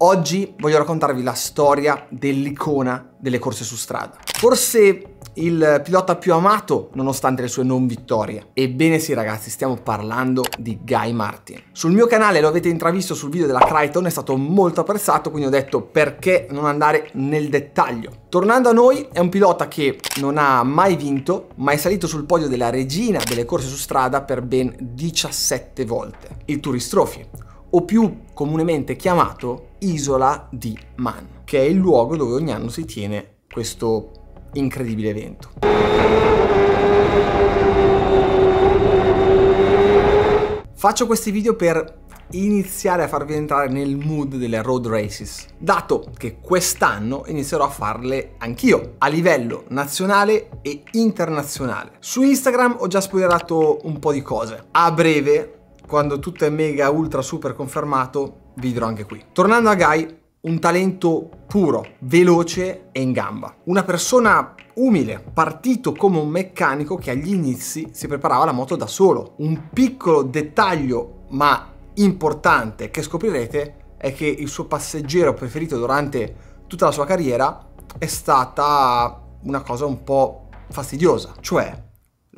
Oggi voglio raccontarvi la storia dell'icona delle corse su strada. Forse il pilota più amato nonostante le sue non vittorie. Ebbene sì ragazzi, stiamo parlando di Guy Martin. Sul mio canale lo avete intravisto sul video della Crichton, è stato molto apprezzato, quindi ho detto perché non andare nel dettaglio. Tornando a noi, è un pilota che non ha mai vinto, ma è salito sul podio della regina delle corse su strada per ben 17 volte, il Turistrofi o più comunemente chiamato Isola di Man, che è il luogo dove ogni anno si tiene questo incredibile evento. Faccio questi video per iniziare a farvi entrare nel mood delle road races, dato che quest'anno inizierò a farle anch'io a livello nazionale e internazionale. Su Instagram ho già spoilerato un po' di cose. A breve quando tutto è mega, ultra, super confermato, vi anche qui. Tornando a Guy, un talento puro, veloce e in gamba. Una persona umile, partito come un meccanico che agli inizi si preparava la moto da solo. Un piccolo dettaglio, ma importante, che scoprirete è che il suo passeggero preferito durante tutta la sua carriera è stata una cosa un po' fastidiosa, cioè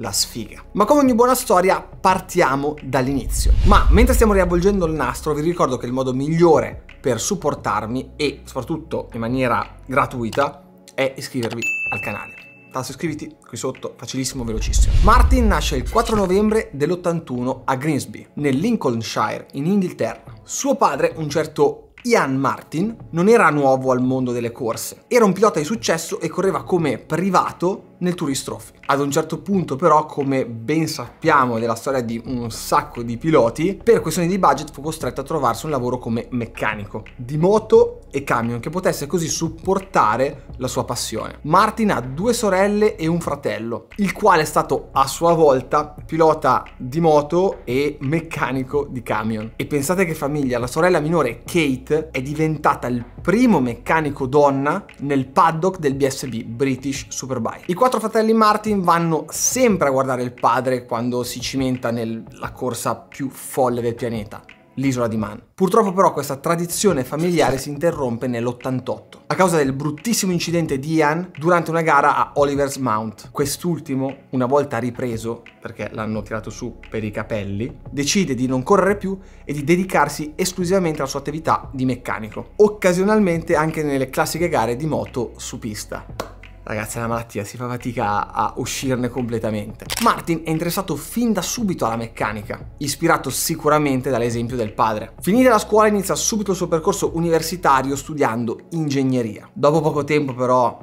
la sfiga. Ma come ogni buona storia partiamo dall'inizio. Ma mentre stiamo riavvolgendo il nastro vi ricordo che il modo migliore per supportarmi e soprattutto in maniera gratuita è iscrivervi al canale. Tasto iscriviti qui sotto, facilissimo, velocissimo. Martin nasce il 4 novembre dell'81 a Grimsby, nel Lincolnshire, in Inghilterra. Suo padre, un certo Ian Martin non era nuovo al mondo delle corse, era un pilota di successo e correva come privato nel Tourist Trophy. Ad un certo punto però, come ben sappiamo della storia di un sacco di piloti, per questioni di budget fu costretto a trovarsi un lavoro come meccanico di moto e camion che potesse così supportare la sua passione. Martin ha due sorelle e un fratello, il quale è stato a sua volta pilota di moto e meccanico di camion. E pensate che famiglia, la sorella minore Kate è diventata il primo meccanico donna nel paddock del BSB British Superbike. I quattro quattro fratelli Martin vanno sempre a guardare il padre quando si cimenta nella corsa più folle del pianeta, l'isola di Man. Purtroppo però questa tradizione familiare si interrompe nell'88, a causa del bruttissimo incidente di Ian durante una gara a Oliver's Mount. Quest'ultimo, una volta ripreso, perché l'hanno tirato su per i capelli, decide di non correre più e di dedicarsi esclusivamente alla sua attività di meccanico, occasionalmente anche nelle classiche gare di moto su pista. Ragazzi, la malattia si fa fatica a uscirne completamente. Martin è interessato fin da subito alla meccanica, ispirato sicuramente dall'esempio del padre. Finita la scuola inizia subito il suo percorso universitario studiando ingegneria. Dopo poco tempo però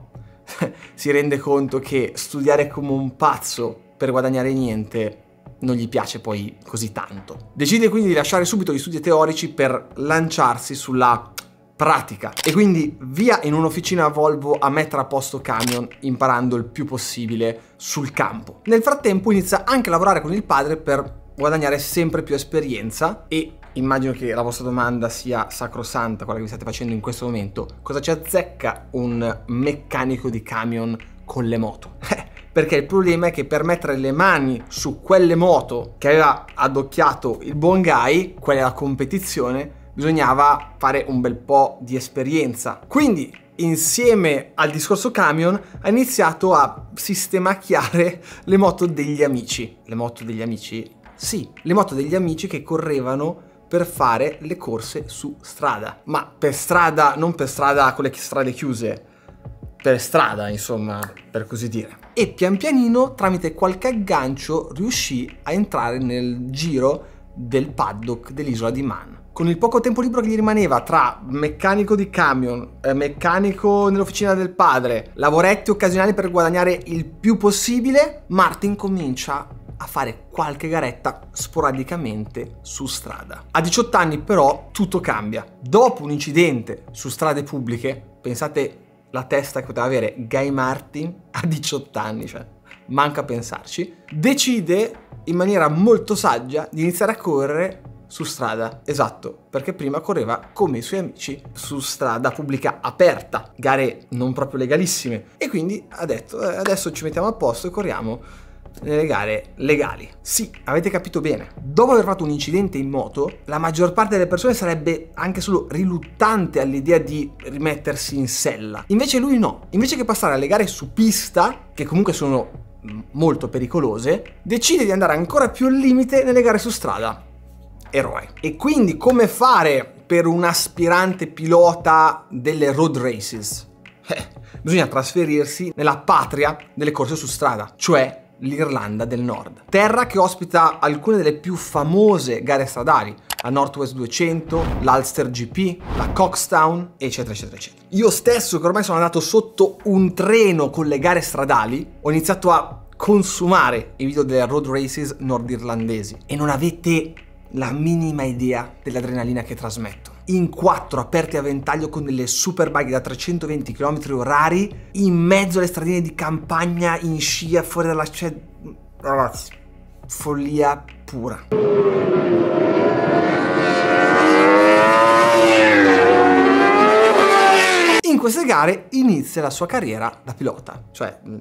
si rende conto che studiare come un pazzo per guadagnare niente non gli piace poi così tanto. Decide quindi di lasciare subito gli studi teorici per lanciarsi sulla pratica. E quindi via in un'officina Volvo a mettere a posto camion imparando il più possibile sul campo. Nel frattempo inizia anche a lavorare con il padre per guadagnare sempre più esperienza e immagino che la vostra domanda sia sacrosanta, quella che vi state facendo in questo momento. Cosa ci azzecca un meccanico di camion con le moto? Eh, perché il problema è che per mettere le mani su quelle moto che aveva adocchiato il buon guy, quella è la competizione, bisognava fare un bel po' di esperienza. Quindi, insieme al discorso camion, ha iniziato a sistemacchiare le moto degli amici. Le moto degli amici? Sì, le moto degli amici che correvano per fare le corse su strada. Ma per strada, non per strada con le strade chiuse, per strada, insomma, per così dire. E pian pianino, tramite qualche aggancio, riuscì a entrare nel giro del paddock dell'isola di Man con il poco tempo libero che gli rimaneva tra meccanico di camion, eh, meccanico nell'officina del padre, lavoretti occasionali per guadagnare il più possibile, Martin comincia a fare qualche garetta sporadicamente su strada. A 18 anni però tutto cambia. Dopo un incidente su strade pubbliche, pensate la testa che poteva avere Guy Martin a 18 anni, cioè manca pensarci, decide in maniera molto saggia di iniziare a correre su strada, esatto, perché prima correva come i suoi amici su strada pubblica aperta, gare non proprio legalissime. E quindi ha detto eh, adesso ci mettiamo a posto e corriamo nelle gare legali. Sì, avete capito bene. Dopo aver fatto un incidente in moto, la maggior parte delle persone sarebbe anche solo riluttante all'idea di rimettersi in sella. Invece lui no. Invece che passare alle gare su pista, che comunque sono mm, molto pericolose, decide di andare ancora più al limite nelle gare su strada eroe. E quindi come fare per un aspirante pilota delle road races? Eh, bisogna trasferirsi nella patria delle corse su strada, cioè l'Irlanda del Nord. Terra che ospita alcune delle più famose gare stradali, la Northwest 200, l'Ulster GP, la Coxtown, eccetera, eccetera, eccetera. Io stesso, che ormai sono andato sotto un treno con le gare stradali, ho iniziato a consumare i video delle road races nordirlandesi e non avete la minima idea dell'adrenalina che trasmetto. In quattro aperti a ventaglio con delle superbike da 320 km orari, in mezzo alle stradine di campagna, in scia, fuori dalla... Cioè, ragazzi, follia pura. queste gare inizia la sua carriera da pilota, cioè mm,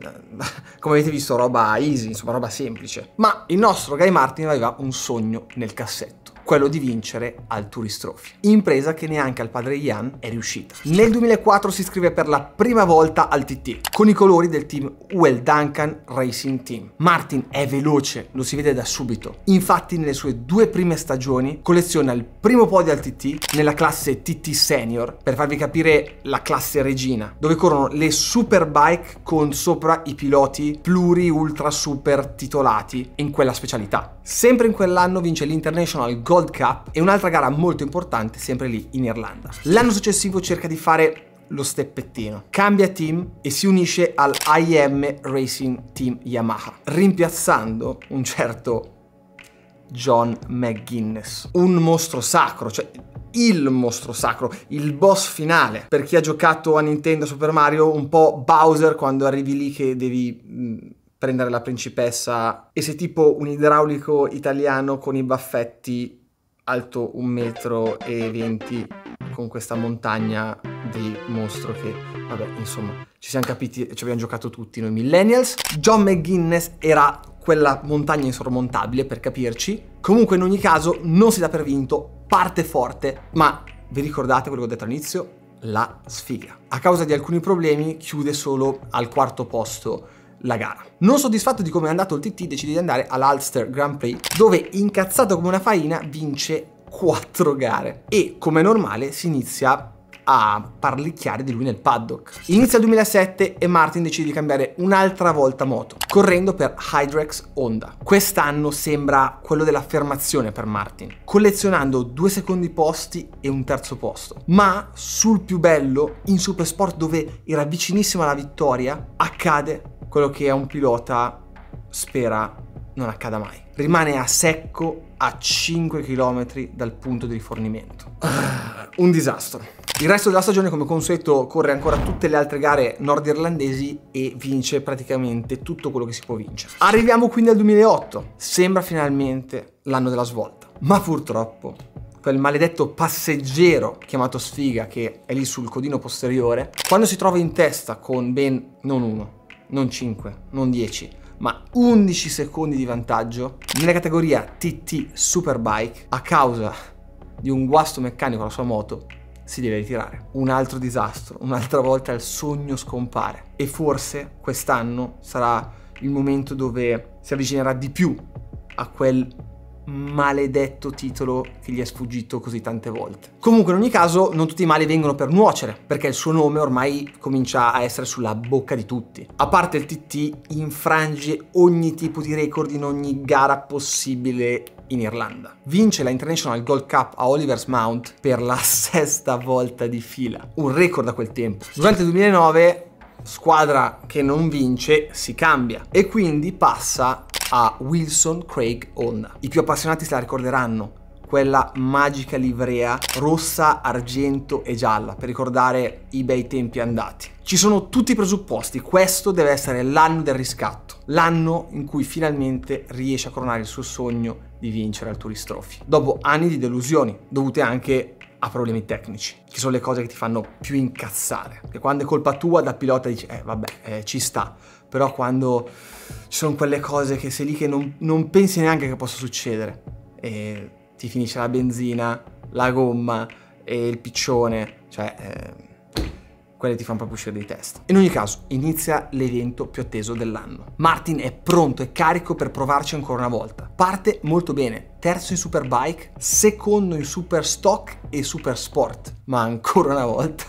come avete visto roba easy, insomma roba semplice. Ma il nostro Guy Martin aveva un sogno nel cassetto quello di vincere al Turistrofia, impresa che neanche al padre Ian è riuscita. Nel 2004 si iscrive per la prima volta al TT, con i colori del team Well Duncan Racing Team. Martin è veloce, lo si vede da subito. Infatti nelle sue due prime stagioni colleziona il primo podio al TT nella classe TT Senior, per farvi capire la classe regina, dove corrono le superbike con sopra i piloti pluri ultra super titolati in quella specialità. Sempre in quell'anno vince l'International Golf Gold Cup e un'altra gara molto importante sempre lì in Irlanda. L'anno successivo cerca di fare lo steppettino. Cambia team e si unisce al IM Racing Team Yamaha, rimpiazzando un certo John McGuinness, un mostro sacro, cioè il mostro sacro, il boss finale. Per chi ha giocato a Nintendo Super Mario, un po' Bowser quando arrivi lì che devi mm, prendere la principessa e sei tipo un idraulico italiano con i baffetti alto un metro e venti con questa montagna di mostro che, vabbè, insomma, ci siamo capiti, ci abbiamo giocato tutti noi millennials. John McGuinness era quella montagna insormontabile, per capirci. Comunque, in ogni caso, non si dà per vinto, parte forte, ma vi ricordate quello che ho detto all'inizio? La sfiga. A causa di alcuni problemi chiude solo al quarto posto la gara. Non soddisfatto di come è andato il TT, decide di andare all'Ulster Grand Prix, dove incazzato come una faina vince 4 gare e come normale si inizia a parlicchiare di lui nel paddock. Inizia il 2007 e Martin decide di cambiare un'altra volta moto, correndo per Hydrex Honda. Quest'anno sembra quello dell'affermazione per Martin, collezionando due secondi posti e un terzo posto. Ma sul più bello, in Supersport dove era vicinissimo alla vittoria, accade quello che un pilota spera non accada mai. Rimane a secco a 5 km dal punto di rifornimento. Ah, un disastro. Il resto della stagione, come consueto, corre ancora tutte le altre gare nordirlandesi e vince praticamente tutto quello che si può vincere. Arriviamo quindi al 2008. Sembra finalmente l'anno della svolta. Ma purtroppo quel maledetto passeggero chiamato Sfiga che è lì sul codino posteriore, quando si trova in testa con ben non uno, non 5, non 10, ma 11 secondi di vantaggio nella categoria TT Superbike a causa di un guasto meccanico alla sua moto si deve ritirare. Un altro disastro, un'altra volta il sogno scompare e forse quest'anno sarà il momento dove si avvicinerà di più a quel maledetto titolo che gli è sfuggito così tante volte. Comunque in ogni caso non tutti i mali vengono per nuocere, perché il suo nome ormai comincia a essere sulla bocca di tutti. A parte il TT infrange ogni tipo di record in ogni gara possibile in Irlanda. Vince la International Gold Cup a Oliver's Mount per la sesta volta di fila, un record a quel tempo. Durante il 2009 squadra che non vince si cambia e quindi passa a Wilson Craig Honda. I più appassionati se la ricorderanno quella magica livrea rossa, argento e gialla per ricordare i bei tempi andati. Ci sono tutti i presupposti, questo deve essere l'anno del riscatto, l'anno in cui finalmente riesce a coronare il suo sogno di vincere al Turistrofi, dopo anni di delusioni dovute anche ha problemi tecnici, che sono le cose che ti fanno più incazzare. Che quando è colpa tua da pilota dici, eh vabbè, eh, ci sta, però quando ci sono quelle cose che sei lì che non, non pensi neanche che possa succedere, e ti finisce la benzina, la gomma e il piccione, cioè... Eh, quelle ti fanno proprio uscire di testa. In ogni caso, inizia l'evento più atteso dell'anno. Martin è pronto e carico per provarci ancora una volta. Parte molto bene, terzo in Superbike, secondo in Superstock e Supersport, ma ancora una volta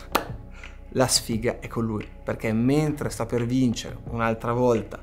la sfiga è con lui, perché mentre sta per vincere un'altra volta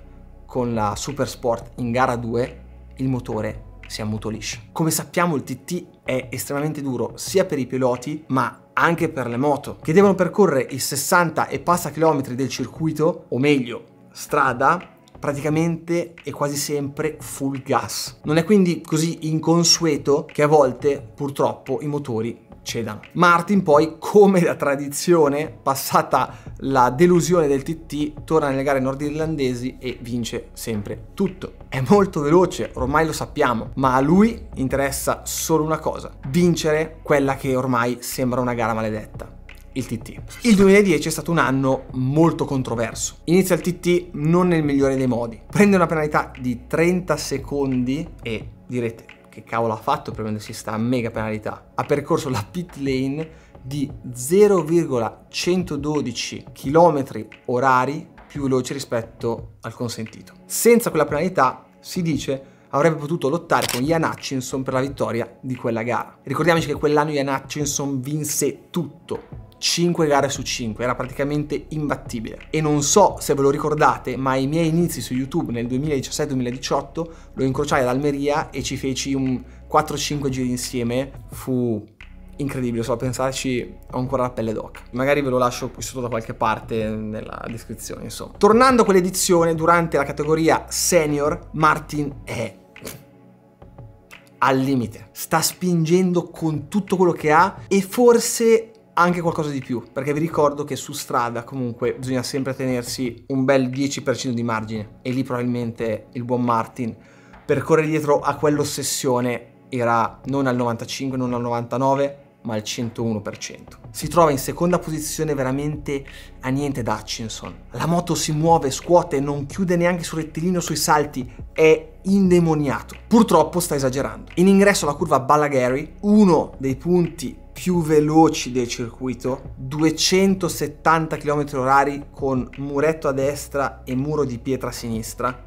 con la Supersport in gara 2, il motore si ammutolisce. Come sappiamo il TT è estremamente duro sia per i piloti, ma anche per le moto, che devono percorrere i 60 e passa chilometri del circuito, o meglio, strada, praticamente è quasi sempre full gas. Non è quindi così inconsueto che a volte purtroppo i motori cedano. Martin poi, come da tradizione, passata la delusione del TT, torna nelle gare nordirlandesi e vince sempre tutto. È molto veloce, ormai lo sappiamo, ma a lui interessa solo una cosa, vincere quella che ormai sembra una gara maledetta il TT. Il 2010 è stato un anno molto controverso. Inizia il TT non nel migliore dei modi. Prende una penalità di 30 secondi e direte che cavolo ha fatto per prendersi sta mega penalità. Ha percorso la pit lane di 0,112 km orari più veloce rispetto al consentito. Senza quella penalità, si dice, avrebbe potuto lottare con Ian Hutchinson per la vittoria di quella gara. Ricordiamoci che quell'anno Ian Hutchinson vinse tutto, 5 gare su 5, era praticamente imbattibile. E non so se ve lo ricordate, ma ai miei inizi su YouTube nel 2017-2018 lo incrociai ad Almeria e ci feci un 4-5 giri insieme, fu incredibile, solo a pensarci ho ancora la pelle d'oca. Magari ve lo lascio qui sotto da qualche parte nella descrizione, insomma. Tornando a quell'edizione, durante la categoria senior, Martin è al limite. Sta spingendo con tutto quello che ha e forse anche qualcosa di più, perché vi ricordo che su strada comunque bisogna sempre tenersi un bel 10% di margine e lì probabilmente il buon Martin per percorrere dietro a quell'ossessione era non al 95, non al 99, ma al 101%. Si trova in seconda posizione veramente a niente da Hutchinson. La moto si muove, scuote, non chiude neanche sul rettilineo sui salti, è indemoniato. Purtroppo sta esagerando. In ingresso alla curva Gary, uno dei punti più veloci del circuito, 270 km/h con muretto a destra e muro di pietra a sinistra.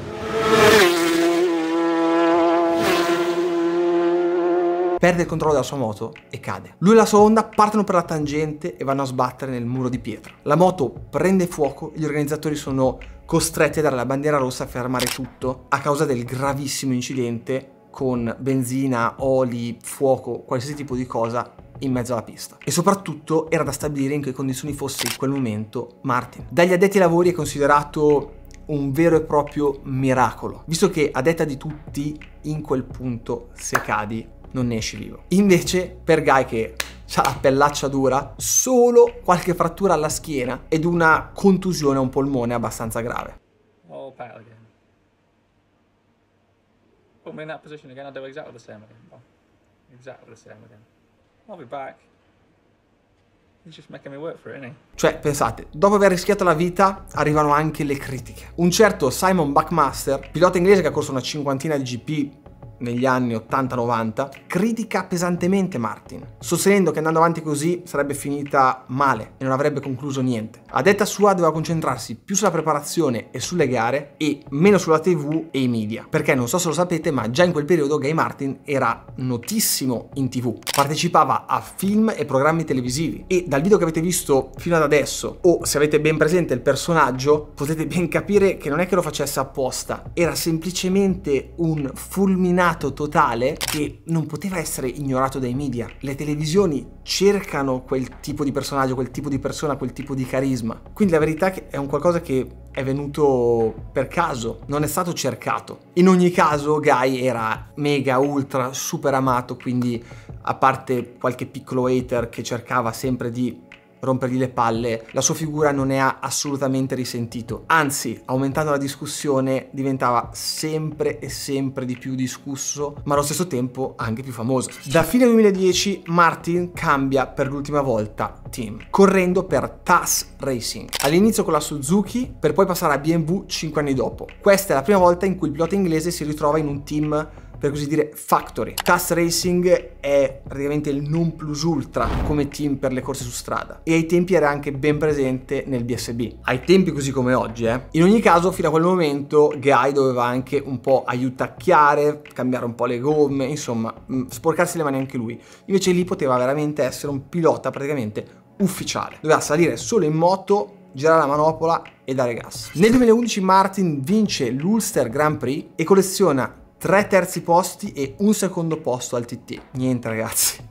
Perde il controllo della sua moto e cade. Lui e la sua Honda partono per la tangente e vanno a sbattere nel muro di pietra. La moto prende fuoco gli organizzatori sono costretti a dare la bandiera rossa a fermare tutto a causa del gravissimo incidente con benzina, oli, fuoco, qualsiasi tipo di cosa in mezzo alla pista. E soprattutto era da stabilire in che condizioni fosse in quel momento Martin. Dagli addetti ai lavori è considerato un vero e proprio miracolo, visto che a detta di tutti in quel punto se cadi non ne esci vivo. Invece per Guy che ha la pellaccia dura, solo qualche frattura alla schiena ed una contusione a un polmone abbastanza grave. Oh, Paladin. Put me in that position again, I'll do exactly the same again. Exactly the same again. I'll be back. Cioè, pensate, dopo aver rischiato la vita arrivano anche le critiche. Un certo Simon Buckmaster, pilota inglese che ha corso una cinquantina di GP negli anni 80-90, critica pesantemente Martin, sostenendo che andando avanti così sarebbe finita male e non avrebbe concluso niente. A detta sua doveva concentrarsi più sulla preparazione e sulle gare e meno sulla TV e i media, perché non so se lo sapete, ma già in quel periodo Gay Martin era notissimo in TV. Partecipava a film e programmi televisivi e dal video che avete visto fino ad adesso o se avete ben presente il personaggio, potete ben capire che non è che lo facesse apposta, era semplicemente un fulminante sdoganato totale che non poteva essere ignorato dai media. Le televisioni cercano quel tipo di personaggio, quel tipo di persona, quel tipo di carisma. Quindi la verità è un qualcosa che è venuto per caso, non è stato cercato. In ogni caso Guy era mega, ultra, super amato, quindi a parte qualche piccolo hater che cercava sempre di rompergli le palle, la sua figura non ne ha assolutamente risentito, anzi aumentando la discussione diventava sempre e sempre di più discusso, ma allo stesso tempo anche più famoso. Da fine 2010 Martin cambia per l'ultima volta team, correndo per TAS Racing, all'inizio con la Suzuki per poi passare a BMW 5 anni dopo. Questa è la prima volta in cui il pilota inglese si ritrova in un team per così dire, factory. Cass Racing è praticamente il non plus ultra come team per le corse su strada e ai tempi era anche ben presente nel BSB. Ai tempi così come oggi, eh. In ogni caso, fino a quel momento, Guy doveva anche un po' aiutacchiare, cambiare un po' le gomme, insomma, mm, sporcarsi le mani anche lui. Invece lì poteva veramente essere un pilota praticamente ufficiale. Doveva salire solo in moto girare la manopola e dare gas. Nel 2011 Martin vince l'Ulster Grand Prix e colleziona tre terzi posti e un secondo posto al TT. Niente ragazzi.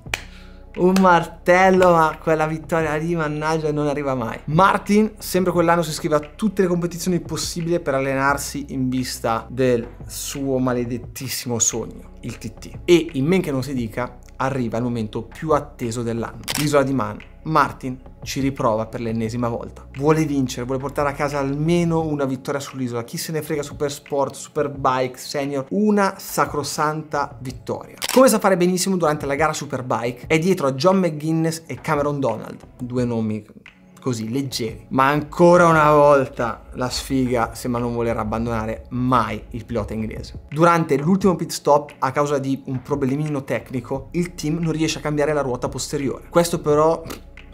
Un martello, ma quella vittoria lì, mannaggia, non arriva mai. Martin, sempre quell'anno, si iscrive a tutte le competizioni possibili per allenarsi in vista del suo maledettissimo sogno, il TT. E in men che non si dica, arriva il momento più atteso dell'anno, l'isola di Man Martin ci riprova per l'ennesima volta. Vuole vincere, vuole portare a casa almeno una vittoria sull'isola. Chi se ne frega Super Sport, Super Bike, Senior, una sacrosanta vittoria. Come sa fare benissimo durante la gara Superbike, è dietro a John McGuinness e Cameron Donald, due nomi così leggeri. Ma ancora una volta la sfiga sembra non voler abbandonare mai il pilota inglese. Durante l'ultimo pit stop, a causa di un problemino tecnico, il team non riesce a cambiare la ruota posteriore. Questo però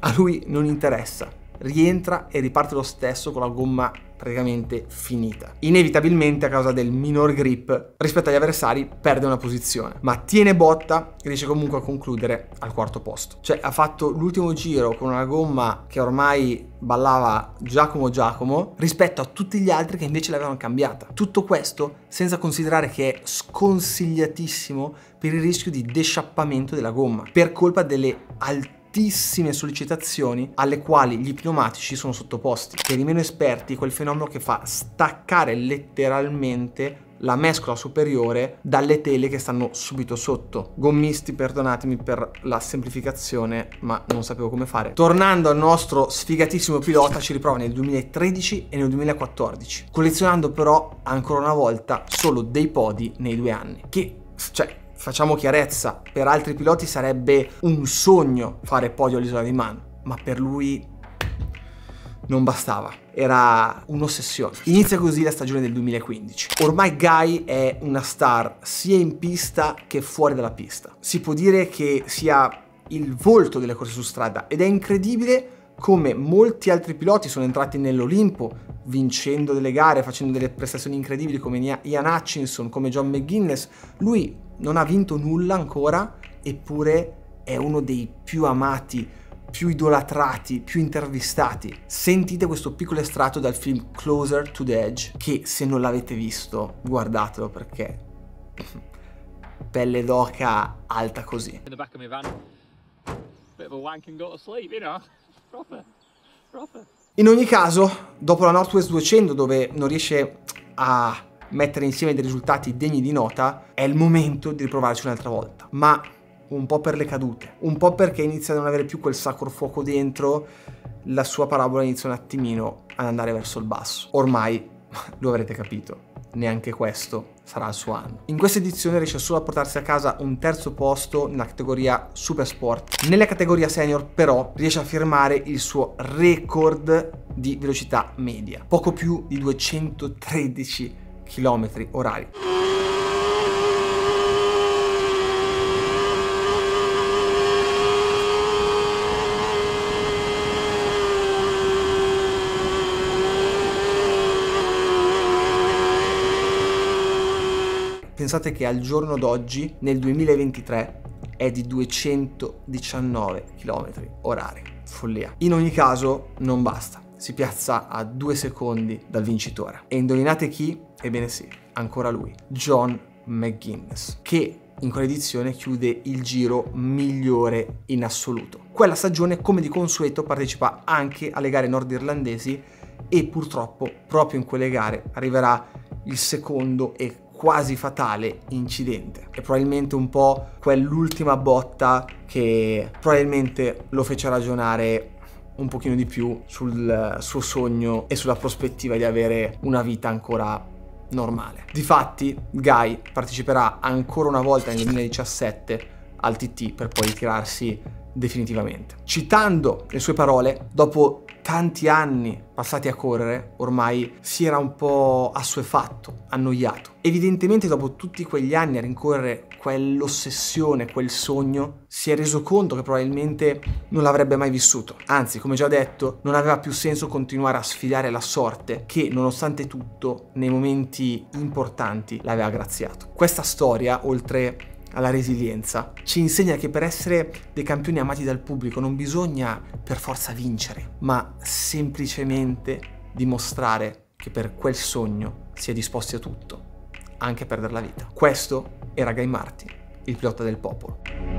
a lui non interessa, rientra e riparte lo stesso con la gomma praticamente finita. Inevitabilmente a causa del minor grip rispetto agli avversari perde una posizione, ma tiene botta e riesce comunque a concludere al quarto posto. Cioè ha fatto l'ultimo giro con una gomma che ormai ballava Giacomo Giacomo rispetto a tutti gli altri che invece l'avevano cambiata. Tutto questo senza considerare che è sconsigliatissimo per il rischio di desciappamento della gomma per colpa delle altezze tantissime sollecitazioni alle quali gli pneumatici sono sottoposti. Per i meno esperti quel fenomeno che fa staccare letteralmente la mescola superiore dalle tele che stanno subito sotto. Gommisti, perdonatemi per la semplificazione, ma non sapevo come fare. Tornando al nostro sfigatissimo pilota, ci riprova nel 2013 e nel 2014, collezionando però ancora una volta solo dei podi nei due anni, che cioè Facciamo chiarezza, per altri piloti sarebbe un sogno fare podio all'isola di Man, ma per lui non bastava, era un'ossessione. Inizia così la stagione del 2015. Ormai Guy è una star sia in pista che fuori dalla pista. Si può dire che sia il volto delle corse su strada ed è incredibile come molti altri piloti sono entrati nell'Olimpo vincendo delle gare, facendo delle prestazioni incredibili come Ian Hutchinson, come John McGuinness, lui non ha vinto nulla ancora, eppure è uno dei più amati, più idolatrati, più intervistati. Sentite questo piccolo estratto dal film Closer to the Edge, che se non l'avete visto, guardatelo perché pelle d'oca alta così. In the back of my van. Bit of a wank go to sleep, you know. Proper. Proper. In ogni caso, dopo la Northwest 200 dove non riesce a mettere insieme dei risultati degni di nota, è il momento di riprovarci un'altra volta. Ma un po' per le cadute, un po' perché inizia a non avere più quel sacro fuoco dentro, la sua parabola inizia un attimino ad andare verso il basso. Ormai lo avrete capito neanche questo sarà il suo anno. In questa edizione riesce solo a portarsi a casa un terzo posto nella categoria Super Sport. Nella categoria Senior però riesce a firmare il suo record di velocità media, poco più di 213 km orari. Pensate che al giorno d'oggi, nel 2023, è di 219 km orari. Follia. In ogni caso, non basta. Si piazza a due secondi dal vincitore. E indovinate chi? Ebbene sì, ancora lui, John McGuinness, che in quell'edizione chiude il giro migliore in assoluto. Quella stagione, come di consueto, partecipa anche alle gare nordirlandesi e purtroppo proprio in quelle gare arriverà il secondo e quasi fatale incidente. E probabilmente un po' quell'ultima botta che probabilmente lo fece ragionare un pochino di più sul suo sogno e sulla prospettiva di avere una vita ancora normale. Difatti, Guy parteciperà ancora una volta nel 2017 al TT per poi ritirarsi definitivamente. Citando le sue parole, dopo tanti anni passati a correre ormai si era un po' assuefatto, annoiato. Evidentemente dopo tutti quegli anni a rincorrere quell'ossessione, quel sogno, si è reso conto che probabilmente non l'avrebbe mai vissuto. Anzi, come già detto, non aveva più senso continuare a sfidare la sorte che, nonostante tutto, nei momenti importanti l'aveva graziato. Questa storia, oltre alla resilienza. Ci insegna che per essere dei campioni amati dal pubblico non bisogna per forza vincere, ma semplicemente dimostrare che per quel sogno si è disposti a tutto, anche a perdere la vita. Questo era Guy Martin, il pilota del popolo.